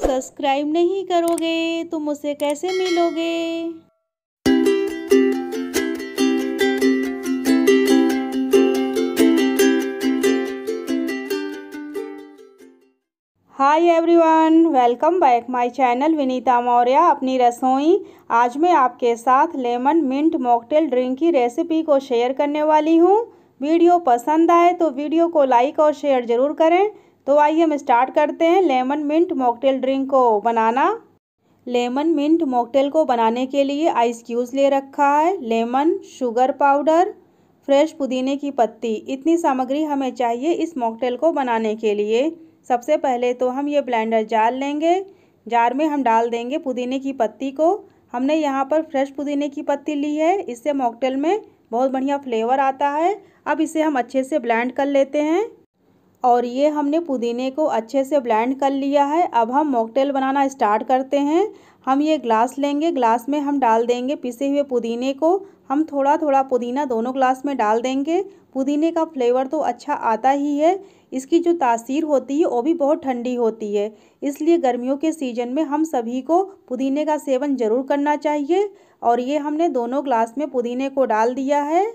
subscribe नहीं करोगे तो मुझसे कैसे मिलोगे hi everyone welcome back my channel Vinita Maurya अपनी रसोई आज मैं आपके साथ लेमन मिंट मॉकटेल ड्रिंक की रेसिपी को शेयर करने वाली हूँ वीडियो पसंद आए तो वीडियो को लाइक और शेयर ज़रूर करें तो आइए हम स्टार्ट करते हैं लेमन मिंट मॉकटेल ड्रिंक को बनाना लेमन मिंट मॉकटेल को बनाने के लिए आइस क्यूज़ ले रखा है लेमन शुगर पाउडर फ्रेश पुदीने की पत्ती इतनी सामग्री हमें चाहिए इस मॉकटेल को बनाने के लिए सबसे पहले तो हम ये ब्लेंडर जार लेंगे जार में हम डाल देंगे पुदीने की पत्ती को हमने यहाँ पर फ्रेश पुदीने की पत्ती ली है इससे मॉकटेल में बहुत बढ़िया फ्लेवर आता है अब इसे हम अच्छे से ब्लेंड कर लेते हैं और ये हमने पुदीने को अच्छे से ब्लेंड कर लिया है अब हम मॉकटेल बनाना स्टार्ट करते हैं हम ये ग्लास लेंगे ग्लास में हम डाल देंगे पिसे हुए पुदीने को हम थोड़ा थोड़ा पुदीना दोनों ग्लास में डाल देंगे पुदीने का फ्लेवर तो अच्छा आता ही है इसकी जो तासीर होती है वो भी बहुत ठंडी होती है इसलिए गर्मियों के सीज़न में हम सभी को पुदीने का सेवन ज़रूर करना चाहिए और ये हमने दोनों ग्लास में पुदीने को डाल दिया है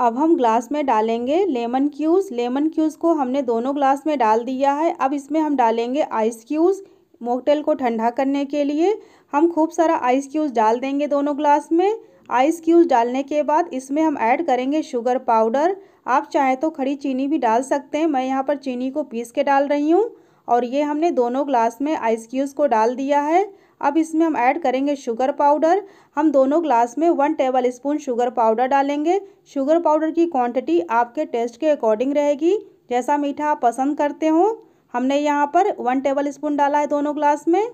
अब हम ग्लास में डालेंगे लेमन क्यूज़ लेमन क्यूज़ को हमने दोनों ग्लास में डाल दिया है अब इसमें हम डालेंगे आइस क्यूज़ मोकटेल को ठंडा करने के लिए हम खूब सारा आइस क्यूज़ डाल देंगे दोनों ग्लास में आइस क्यूज़ डालने के बाद इसमें हम ऐड करेंगे शुगर पाउडर आप चाहें तो खड़ी चीनी भी डाल सकते हैं मैं यहाँ पर चीनी को पीस के डाल रही हूँ और ये हमने दोनों ग्लास में आइस क्यूज़ को डाल दिया है अब इसमें हम ऐड करेंगे शुगर पाउडर हम दोनों ग्लास में one tablespoon sugar powder डालेंगे शुगर पाउडर की क्वांटिटी आपके टेस्ट के अकॉर्डिंग रहेगी जैसा मीठा आप पसंद करते हो हमने यहाँ पर वन टेबल स्पून डाला है दोनों ग्लास में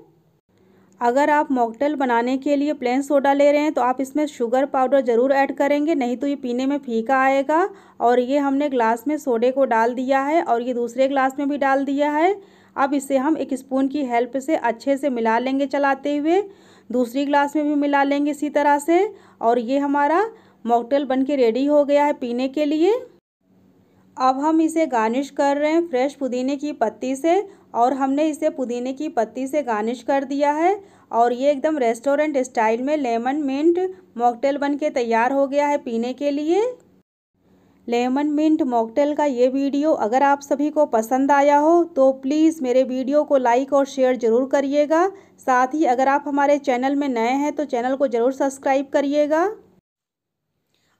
अगर आप मॉकटेल बनाने के लिए प्लेन सोडा ले रहे हैं तो आप इसमें शुगर पाउडर ज़रूर ऐड करेंगे नहीं तो ये पीने में फीका आएगा और ये हमने ग्लास में सोडे को डाल दिया है और ये दूसरे ग्लास में भी डाल दिया है अब इसे हम एक स्पून की हेल्प से अच्छे से मिला लेंगे चलाते हुए दूसरी ग्लास में भी मिला लेंगे इसी तरह से और ये हमारा मॉकटेल बन के रेडी हो गया है पीने के लिए अब हम इसे गार्निश कर रहे हैं फ्रेश पुदीने की पत्ती से और हमने इसे पुदीने की पत्ती से गार्निश कर दिया है और ये एकदम रेस्टोरेंट स्टाइल में लेमन मिंट मॉकटेल बन के तैयार हो गया है पीने के लिए लेमन मिंट मॉकटेल का ये वीडियो अगर आप सभी को पसंद आया हो तो प्लीज़ मेरे वीडियो को लाइक और शेयर ज़रूर करिएगा साथ ही अगर आप हमारे चैनल में नए हैं तो चैनल को ज़रूर सब्सक्राइब करिएगा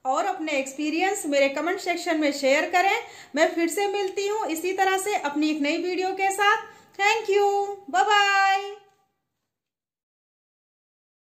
और अपने एक्सपीरियंस मेरे कमेंट सेक्शन में शेयर करें मैं फिर से मिलती हूँ इसी तरह से अपनी एक नई वीडियो के साथ थैंक यू बाय